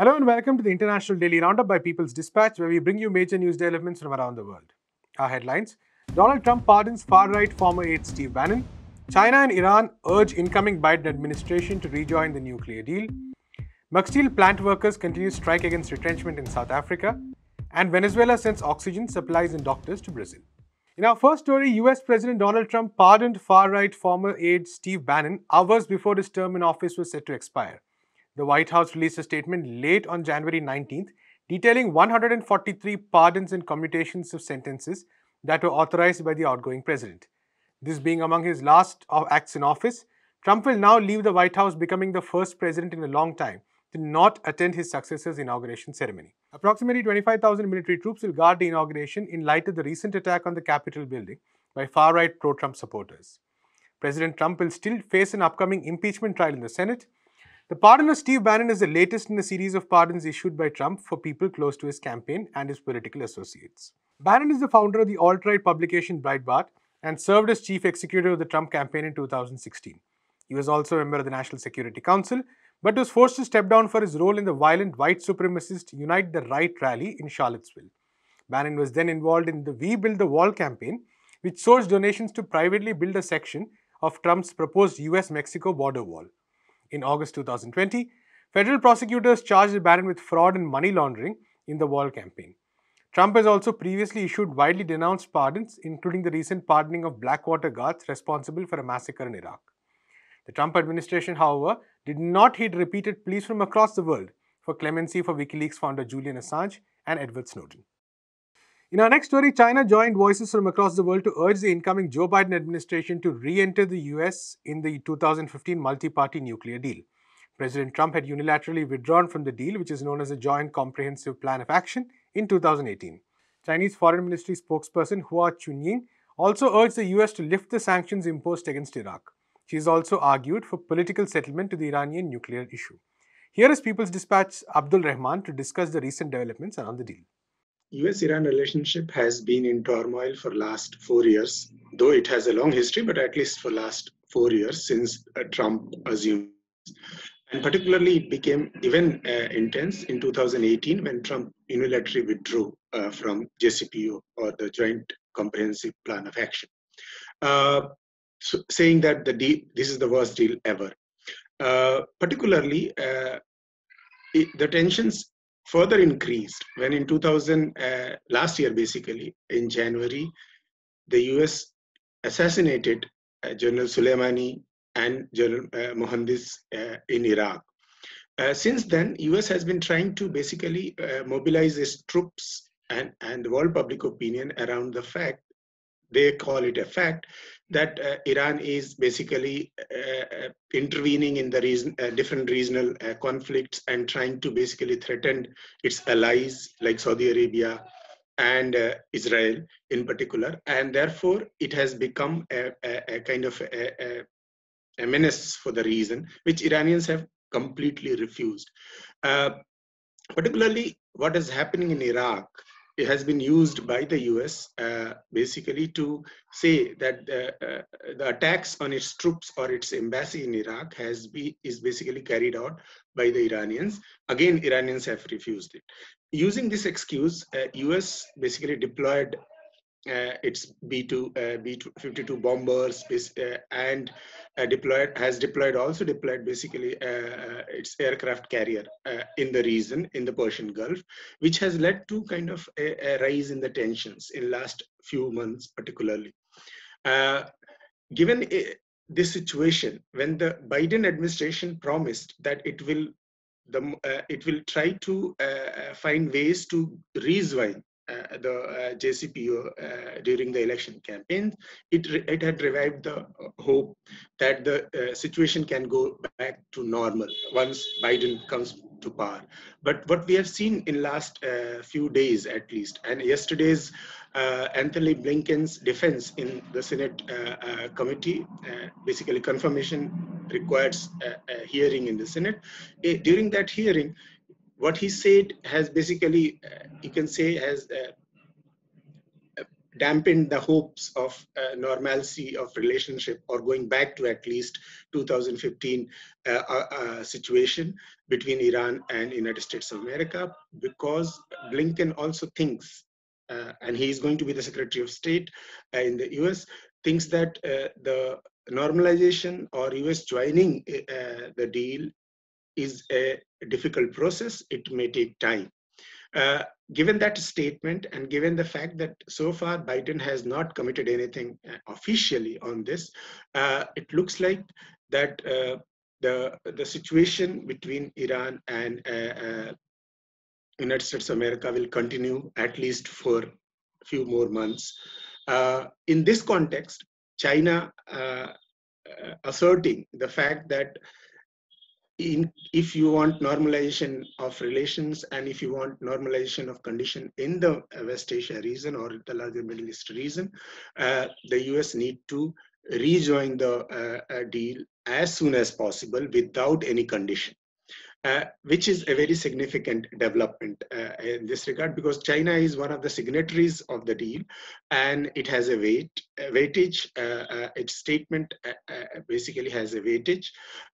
Hello and welcome to the International Daily Roundup by People's Dispatch, where we bring you major news developments from around the world. Our headlines Donald Trump pardons far right former aide Steve Bannon. China and Iran urge incoming Biden administration to rejoin the nuclear deal. Muxteel plant workers continue strike against retrenchment in South Africa. And Venezuela sends oxygen supplies and doctors to Brazil. In our first story, US President Donald Trump pardoned far right former aide Steve Bannon hours before his term in office was set to expire. The White House released a statement late on January 19th detailing 143 pardons and commutations of sentences that were authorized by the outgoing president. This being among his last acts in office, Trump will now leave the White House becoming the first president in a long time to not attend his successor's inauguration ceremony. Approximately 25,000 military troops will guard the inauguration in light of the recent attack on the Capitol building by far-right pro-Trump supporters. President Trump will still face an upcoming impeachment trial in the Senate, the pardon of Steve Bannon is the latest in a series of pardons issued by Trump for people close to his campaign and his political associates. Bannon is the founder of the alt right publication Breitbart and served as chief executive of the Trump campaign in 2016. He was also a member of the National Security Council, but was forced to step down for his role in the violent white supremacist Unite the Right rally in Charlottesville. Bannon was then involved in the We Build the Wall campaign, which sourced donations to privately build a section of Trump's proposed US Mexico border wall in August 2020, federal prosecutors charged Barron with fraud and money laundering in the wall campaign. Trump has also previously issued widely denounced pardons, including the recent pardoning of Blackwater guards responsible for a massacre in Iraq. The Trump administration, however, did not heed repeated pleas from across the world for clemency for WikiLeaks founder Julian Assange and Edward Snowden. In our next story, China joined voices from across the world to urge the incoming Joe Biden administration to re enter the US in the 2015 multi party nuclear deal. President Trump had unilaterally withdrawn from the deal, which is known as the Joint Comprehensive Plan of Action, in 2018. Chinese Foreign Ministry spokesperson Hua Chunying also urged the US to lift the sanctions imposed against Iraq. She has also argued for political settlement to the Iranian nuclear issue. Here is People's Dispatch Abdul Rahman to discuss the recent developments around the deal. US-Iran relationship has been in turmoil for last four years, though it has a long history, but at least for last four years since uh, Trump assumed. And particularly it became even uh, intense in 2018 when Trump unilaterally withdrew uh, from JCPO or the Joint Comprehensive Plan of Action, uh, so saying that the deal, this is the worst deal ever. Uh, particularly, uh, it, the tensions further increased when in 2000, uh, last year basically, in January, the US assassinated uh, General Soleimani and General uh, Mohandis uh, in Iraq. Uh, since then, US has been trying to basically uh, mobilize its troops and, and world public opinion around the fact, they call it a fact, that uh, Iran is basically uh, uh, intervening in the reason, uh, different regional uh, conflicts and trying to basically threaten its allies like Saudi Arabia and uh, Israel in particular. And therefore, it has become a, a, a kind of a, a, menace for the region, which Iranians have completely refused. particularly, what is happening in Iraq it has been used by the US uh, basically to say that the, uh, the, attacks on its troops or its embassy in Iraq has be is basically carried out by the Iranians. Again, Iranians have refused it. Using this excuse, uh, US basically deployed uh, its B2 uh, B-52 bombers uh, and deployed has deployed also deployed basically its aircraft carrier in the region in the Persian Gulf, which has led to kind of a, a rise in the tensions in last few months particularly. given this situation when the biden administration promised that it will the uh, it will try to uh, find ways to rejoin uh, the uh, JCPO uh, uh, during the election campaign. It, it had revived the uh, hope that the situation can go back to normal once Biden comes to power. But what we have seen in last few days at least, and yesterday's Anthony Blinken's defense in the Senate committee, basically confirmation requires a, a, hearing in the Senate. during that hearing, what he said has basically, uh, you can say, has uh, dampened the hopes of uh, normalcy of relationship or going back to at least 2015 uh, uh, uh, situation between Iran and United States of America because Blinken also thinks and he is going to be the Secretary of State in the US thinks that the normalization or US joining the deal is a difficult process. It may take time. Uh, given that statement and given the fact that so far Biden has not committed anything uh, officially on this, uh, it looks like that uh, the the situation between Iran and uh, uh, United States of America will continue at least for a few more months. in this context, China asserting the fact that in, if you want normalization of relations and if you want normalization of condition in the West Asia region or the larger Middle East region, uh, the US need to rejoin the uh, uh, deal as soon as possible without any condition. Uh, which is a very significant development uh, in this regard because China is one of the signatories of the deal and it has a weight a weightage. Uh, uh its statement uh, basically has a weightage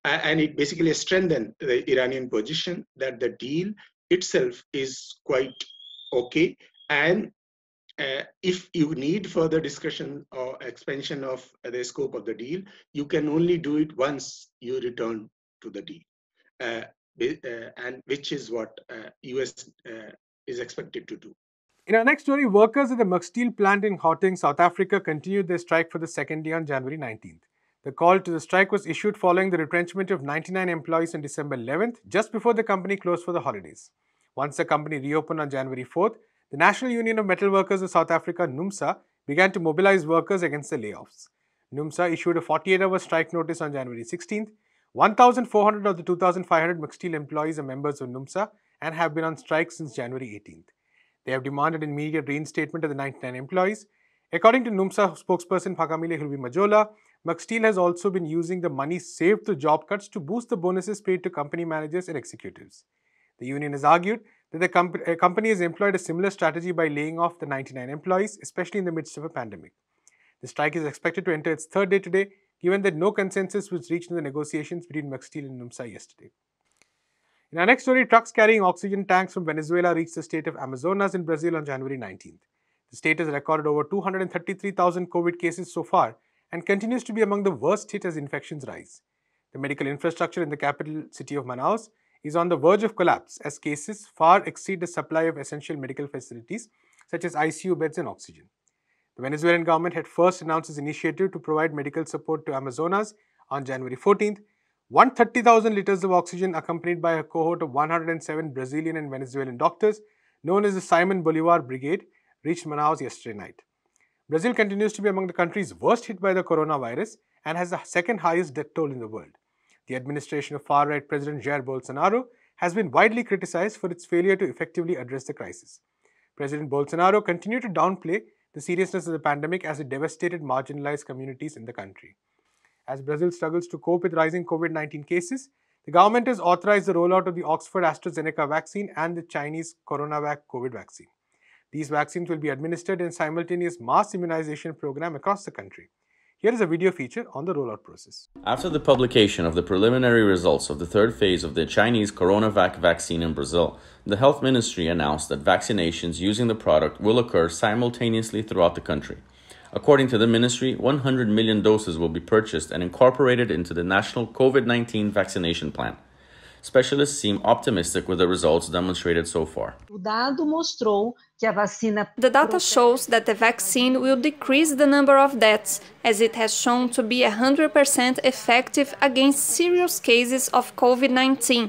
and it basically strengthened the Iranian position that the deal itself is quite okay and uh, if you need further discussion or expansion of the scope of the deal, you can only do it once you return to the deal. Uh, uh, and which is what US uh, uh, is expected to do. In our next story, workers at the Mugsteel plant in Gauteng, South Africa continued their strike for the second day on January 19th. The call to the strike was issued following the retrenchment of 99 employees on December 11th, just before the company closed for the holidays. Once the company reopened on January 4th, the National Union of Metal Workers of South Africa, NUMSA, began to mobilize workers against the layoffs. NUMSA issued a 48-hour strike notice on January 16th, 1,400 of the 2,500 McSteel employees are members of NUMSA and have been on strike since January 18th. They have demanded an immediate reinstatement of the 99 employees. According to NUMSA spokesperson Phakamile Hulbi Majola, McSteel has also been using the money saved through job cuts to boost the bonuses paid to company managers and executives. The union has argued that the comp company has employed a similar strategy by laying off the 99 employees, especially in the midst of a pandemic. The strike is expected to enter its third day today given that no consensus was reached in the negotiations between Mexsteel and NUMSA yesterday. In our next story, trucks carrying oxygen tanks from Venezuela reached the state of Amazonas in Brazil on January 19th. The state has recorded over 233,000 COVID cases so far and continues to be among the worst hit as infections rise. The medical infrastructure in the capital city of Manaus is on the verge of collapse as cases far exceed the supply of essential medical facilities such as ICU beds and oxygen. The Venezuelan government had first announced its initiative to provide medical support to Amazonas on January 14th. 130,000 liters of oxygen accompanied by a cohort of 107 Brazilian and Venezuelan doctors known as the Simon Bolivar Brigade reached Manaus yesterday night. Brazil continues to be among the countries worst hit by the coronavirus and has the second highest death toll in the world. The administration of far-right President Jair Bolsonaro has been widely criticized for its failure to effectively address the crisis. President Bolsonaro continued to downplay the seriousness of the pandemic as it devastated marginalized communities in the country. As Brazil struggles to cope with rising COVID 19 cases, the government has authorized the rollout of the Oxford AstraZeneca vaccine and the Chinese CoronaVac COVID vaccine. These vaccines will be administered in simultaneous mass immunization program across the country. Here is a video feature on the rollout process. After the publication of the preliminary results of the third phase of the Chinese CoronaVac vaccine in Brazil, the health ministry announced that vaccinations using the product will occur simultaneously throughout the country. According to the ministry, 100 million doses will be purchased and incorporated into the national COVID 19 vaccination plan specialists seem optimistic with the results demonstrated so far. The data shows that the vaccine will decrease the number of deaths, as it has shown to be 100% effective against serious cases of COVID 19.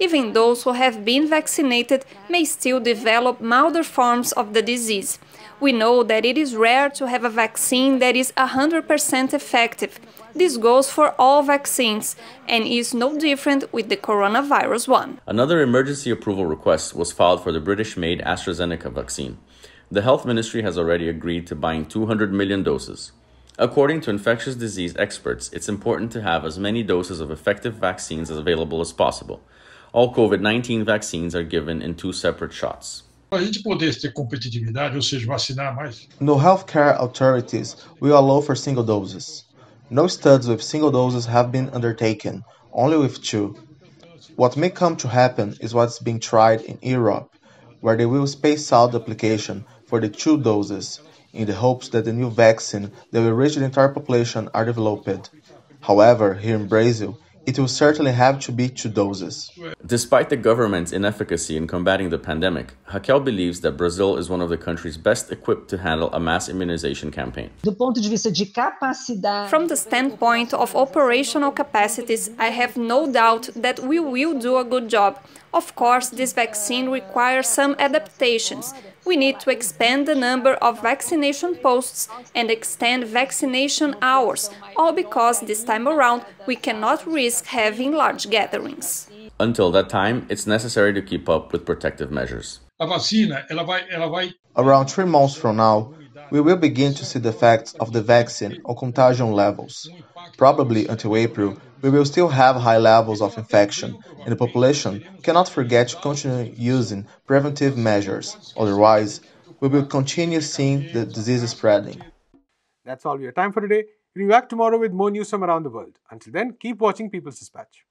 Even those who have been vaccinated may still develop milder forms of the disease. We know that it is rare to have a vaccine that is 100% effective. This goes for all vaccines and is no different with the coronavirus one. Another emergency approval request was filed for the British made AstraZeneca vaccine. The health ministry has already agreed to buying 200 million doses. According to infectious disease experts, it's important to have as many doses of effective vaccines as available as possible. All COVID 19 vaccines are given in two separate shots. para a gente poder ter competitividade, ou seja, vacinar mais? No healthcare authorities will allow for single doses. No studies with single doses have been undertaken, only with two. What may come to happen is what's being tried in Europe, where they will space out the application for the two doses in the hopes that the new vaccine that will reach the entire population are developed. However, here in Brazil, it will certainly have to be two doses. Despite the government's inefficacy in combating the pandemic, Raquel believes that Brazil is one of the countries best equipped to handle a mass immunization campaign. From the standpoint of operational capacities, I have no doubt that we will do a good job. Of course, this vaccine requires some adaptations, we need to expand the number of vaccination posts and extend vaccination hours, all because this time around we cannot risk having large gatherings. Until that time, it's necessary to keep up with protective measures. Around three months from now, we will begin to see the effects of the vaccine on contagion levels. Probably until April, we will still have high levels of infection, and the population cannot forget to continue using preventive measures, otherwise, we will continue seeing the disease spreading. That's all we have time for today. We'll be back tomorrow with more news from around the world. Until then, keep watching People's Dispatch.